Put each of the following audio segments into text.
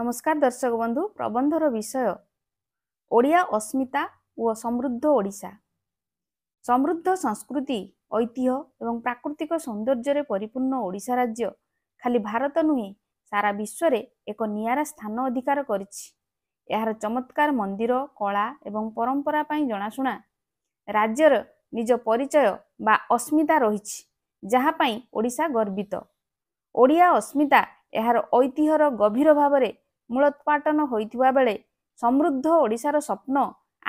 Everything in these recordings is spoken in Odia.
ନମସ୍କାର ଦର୍ଶକ ବନ୍ଧୁ ପ୍ରବନ୍ଧର ବିଷୟ ଓଡ଼ିଆ ଅସ୍ମିତା ଓ ସମୃଦ୍ଧ ଓଡ଼ିଶା ସମୃଦ୍ଧ ସଂସ୍କୃତି ଐତିହ୍ୟ ଏବଂ ପ୍ରାକୃତିକ ସୌନ୍ଦର୍ଯ୍ୟରେ ପରିପୂର୍ଣ୍ଣ ଓଡ଼ିଶା ରାଜ୍ୟ ଖାଲି ଭାରତ ନୁହେଁ ସାରା ବିଶ୍ୱରେ ଏକ ନିଆରା ସ୍ଥାନ ଅଧିକାର କରିଛି ଏହାର ଚମତ୍କାର ମନ୍ଦିର କଳା ଏବଂ ପରମ୍ପରା ପାଇଁ ଜଣାଶୁଣା ରାଜ୍ୟର ନିଜ ପରିଚୟ ବା ଅସ୍ମିତା ରହିଛି ଯାହା ପାଇଁ ଓଡ଼ିଶା ଗର୍ବିତ ଓଡ଼ିଆ ଅସ୍ମିତା ଏହାର ଐତିହ୍ୟର ଗଭୀର ଭାବରେ ମୂଳୋତ୍ପାଟନ ହୋଇଥିବା ବେଳେ ସମୃଦ୍ଧ ଓଡ଼ିଶାର ସ୍ୱପ୍ନ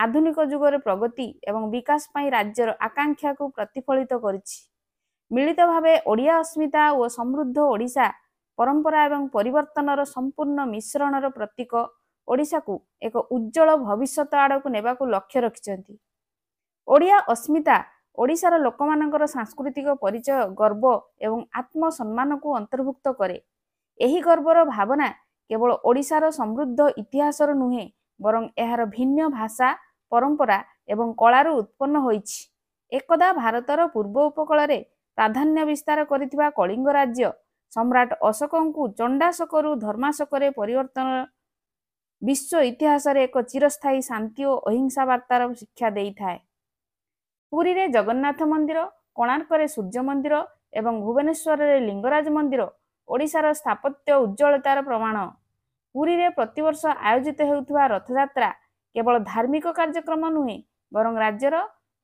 ଆଧୁନିକ ଯୁଗରେ ପ୍ରଗତି ଏବଂ ବିକାଶ ପାଇଁ ରାଜ୍ୟର ଆକାଂକ୍ଷାକୁ ପ୍ରତିଫଳିତ କରିଛି ମିଳିତ ଭାବେ ଓଡ଼ିଆ ଅସ୍ମିତା ଓ ସମୃଦ୍ଧ ଓଡ଼ିଶା ପରମ୍ପରା ଏବଂ ପରିବର୍ତ୍ତନର ସମ୍ପୂର୍ଣ୍ଣ ମିଶ୍ରଣର ପ୍ରତୀକ ଓଡ଼ିଶାକୁ ଏକ ଉଜ୍ଜଳ ଭବିଷ୍ୟତ ଆଡ଼କୁ ନେବାକୁ ଲକ୍ଷ୍ୟ ରଖିଛନ୍ତି ଓଡ଼ିଆ ଅସ୍ମିତା ଓଡ଼ିଶାର ଲୋକମାନଙ୍କର ସାଂସ୍କୃତିକ ପରିଚୟ ଗର୍ବ ଏବଂ ଆତ୍ମସମ୍ମାନକୁ ଅନ୍ତର୍ଭୁକ୍ତ କରେ ଏହି ଗର୍ବର ଭାବନା କେବଳ ଓଡ଼ିଶାର ସମୃଦ୍ଧ ଇତିହାସର ନୁହେଁ ବରଂ ଏହାର ଭିନ୍ନ ଭାଷା ପରମ୍ପରା ଏବଂ କଳାରୁ ଉତ୍ପନ୍ନ ହୋଇଛି ଏକଦା ଭାରତର ପୂର୍ବ ଉପକୂଳରେ ପ୍ରାଧାନ୍ୟ ବିସ୍ତାର କରିଥିବା କଳିଙ୍ଗ ରାଜ୍ୟ ସମ୍ରାଟ ଅଶୋକଙ୍କୁ ଚଣ୍ଡାଶୋକରୁ ଧର୍ମାଶୋକରେ ପରିବର୍ତ୍ତନ ବିଶ୍ୱ ଇତିହାସରେ ଏକ ଚିରସ୍ଥାୟୀ ଶାନ୍ତି ଓ ଅହିଂସା ବାର୍ତ୍ତାର ଶିକ୍ଷା ଦେଇଥାଏ ପୁରୀରେ ଜଗନ୍ନାଥ ମନ୍ଦିର କୋଣାର୍କରେ ସୂର୍ଯ୍ୟ ମନ୍ଦିର ଏବଂ ଭୁବନେଶ୍ୱରରେ ଲିଙ୍ଗରାଜ ମନ୍ଦିର ଓଡ଼ିଶାର ସ୍ଥାପତ୍ୟ ଉଜ୍ଜଳତାର ପ୍ରମାଣ ପୁରୀରେ ପ୍ରତିବର୍ଷ ଆୟୋଜିତ ହେଉଥିବା ରଥଯାତ୍ରା କେବଳ ଧାର୍ମିକ କାର୍ଯ୍ୟକ୍ରମ ନୁହେଁ ବରଂ ରାଜ୍ୟର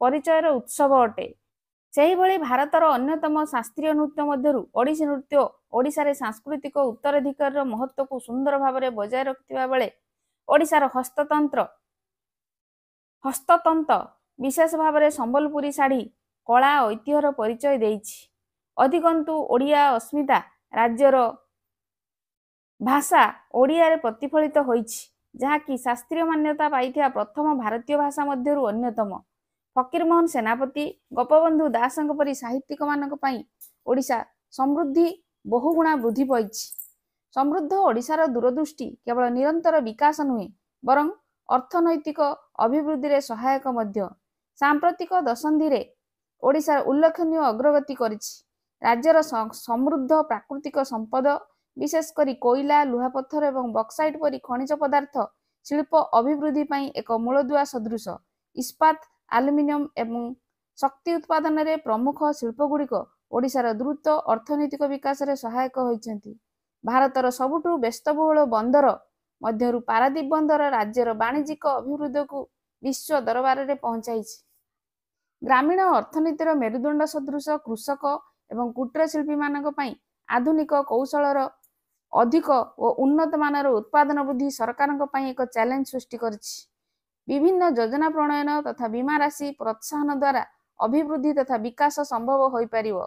ପରିଚୟର ଉତ୍ସବ ଅଟେ ସେହିଭଳି ଭାରତର ଅନ୍ୟତମ ଶାସ୍ତ୍ରୀୟ ନୃତ୍ୟ ମଧ୍ୟରୁ ଓଡ଼ିଶୀ ନୃତ୍ୟ ଓଡ଼ିଶାରେ ସାଂସ୍କୃତିକ ଉତ୍ତରାଧିକାରୀର ମହତ୍ଵକୁ ସୁନ୍ଦର ଭାବରେ ବଜାୟ ରଖିଥିବା ବେଳେ ଓଡ଼ିଶାର ହସ୍ତତନ୍ତ୍ର ହସ୍ତତନ୍ତ ବିଶେଷ ଭାବରେ ସମ୍ବଲପୁରୀ ଶାଢ଼ୀ କଳା ଐତିହ୍ୟର ପରିଚୟ ଦେଇଛି ଅଧିକନ୍ତୁ ଓଡ଼ିଆ ଅସ୍ମିତା ରାଜ୍ୟର ଭାଷା ଓଡ଼ିଆରେ ପ୍ରତିଫଳିତ ହୋଇଛି ଯାହାକି ଶାସ୍ତ୍ରୀୟ ମାନ୍ୟତା ପାଇଥିବା ପ୍ରଥମ ଭାରତୀୟ ଭାଷା ମଧ୍ୟରୁ ଅନ୍ୟତମ ଫକୀରମୋହନ ସେନାପତି ଗୋପବନ୍ଧୁ ଦାସଙ୍କ ପରି ସାହିତ୍ୟିକମାନଙ୍କ ପାଇଁ ଓଡ଼ିଶା ସମୃଦ୍ଧି ବହୁଗୁଣା ବୃଦ୍ଧି ପାଇଛି ସମୃଦ୍ଧ ଓଡ଼ିଶାର ଦୂରଦୃଷ୍ଟି କେବଳ ନିରନ୍ତର ବିକାଶ ନୁହେଁ ବରଂ ଅର୍ଥନୈତିକ ଅଭିବୃଦ୍ଧିରେ ସହାୟକ ମଧ୍ୟ ସାମ୍ପ୍ରତିକ ଦଶନ୍ଧିରେ ଓଡ଼ିଶାର ଉଲ୍ଲେଖନୀୟ ଅଗ୍ରଗତି କରିଛି ରାଜ୍ୟର ସମୃଦ୍ଧ ପ୍ରାକୃତିକ ସମ୍ପଦ ବିଶେଷ କରି କୋଇଲା ଲୁହାପଥର ଏବଂ ବକ୍ସାଇଟ୍ ପରି ଖଣିଜ ପଦାର୍ଥ ଶିଳ୍ପ ଅଭିବୃଦ୍ଧି ପାଇଁ ଏକ ମୂଳଦୁଆ ସଦୃଶ ଇସ୍ପାତ ଆଲୁମିନିୟମ ଏବଂ ଶକ୍ତି ଉତ୍ପାଦନରେ ପ୍ରମୁଖ ଶିଳ୍ପଗୁଡ଼ିକ ଓଡ଼ିଶାର ଦ୍ରୁତ ଅର୍ଥନୈତିକ ବିକାଶରେ ସହାୟକ ହୋଇଛନ୍ତି ଭାରତର ସବୁଠୁ ବ୍ୟସ୍ତବହୁଳ ବନ୍ଦର ମଧ୍ୟରୁ ପାରାଦ୍ୱୀପ ବନ୍ଦର ରାଜ୍ୟର ବାଣିଜ୍ୟିକ ଅଭିବୃଦ୍ଧିକୁ ବିଶ୍ୱ ଦରବାରରେ ପହଞ୍ଚାଇଛି ଗ୍ରାମୀଣ ଅର୍ଥନୀତିର ମେରୁଦଣ୍ଡ ସଦୃଶ କୃଷକ ଏବଂ ମାନଙ୍କ ପାଇଁ ଆଧୁନିକ କୌଶଳର ଅଧିକ ଓ ଉନ୍ନତମାନର ଉତ୍ପାଦନ ବୃଦ୍ଧି ସରକାରଙ୍କ ପାଇଁ ଏକ ଚ୍ୟାଲେଞ୍ଜ ସୃଷ୍ଟି କରିଛି ବିଭିନ୍ନ ଯୋଜନା ପ୍ରଣୟନ ତଥା ବୀମା ରାଶି ପ୍ରୋତ୍ସାହନ ଦ୍ୱାରା ଅଭିବୃଦ୍ଧି ତଥା ବିକାଶ ସମ୍ଭବ ହୋଇପାରିବ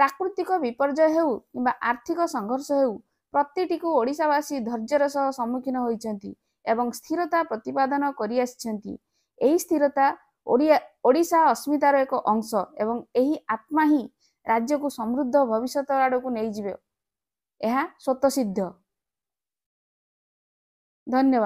ପ୍ରାକୃତିକ ବିପର୍ଯ୍ୟୟ ହେଉ କିମ୍ବା ଆର୍ଥିକ ସଂଘର୍ଷ ହେଉ ପ୍ରତିଟିକୁ ଓଡ଼ିଶାବାସୀ ଧୈର୍ଯ୍ୟର ସହ ସମ୍ମୁଖୀନ ହୋଇଛନ୍ତି ଏବଂ ସ୍ଥିରତା ପ୍ରତିପାଦନ କରିଆସିଛନ୍ତି ଏହି ସ୍ଥିରତା ଓଡ଼ିଆ ଓଡ଼ିଶା ଅସ୍ମିତାର ଏକ ଅଂଶ ଏବଂ ଏହି ଆତ୍ମା ହିଁ ରାଜ୍ୟକୁ ସମୃଦ୍ଧ ଭବିଷ୍ୟତ ଆଡ଼କୁ ନେଇଯିବେ ଏହା ସ୍ୱତଃସିଦ୍ଧ ଧନ୍ୟବାଦ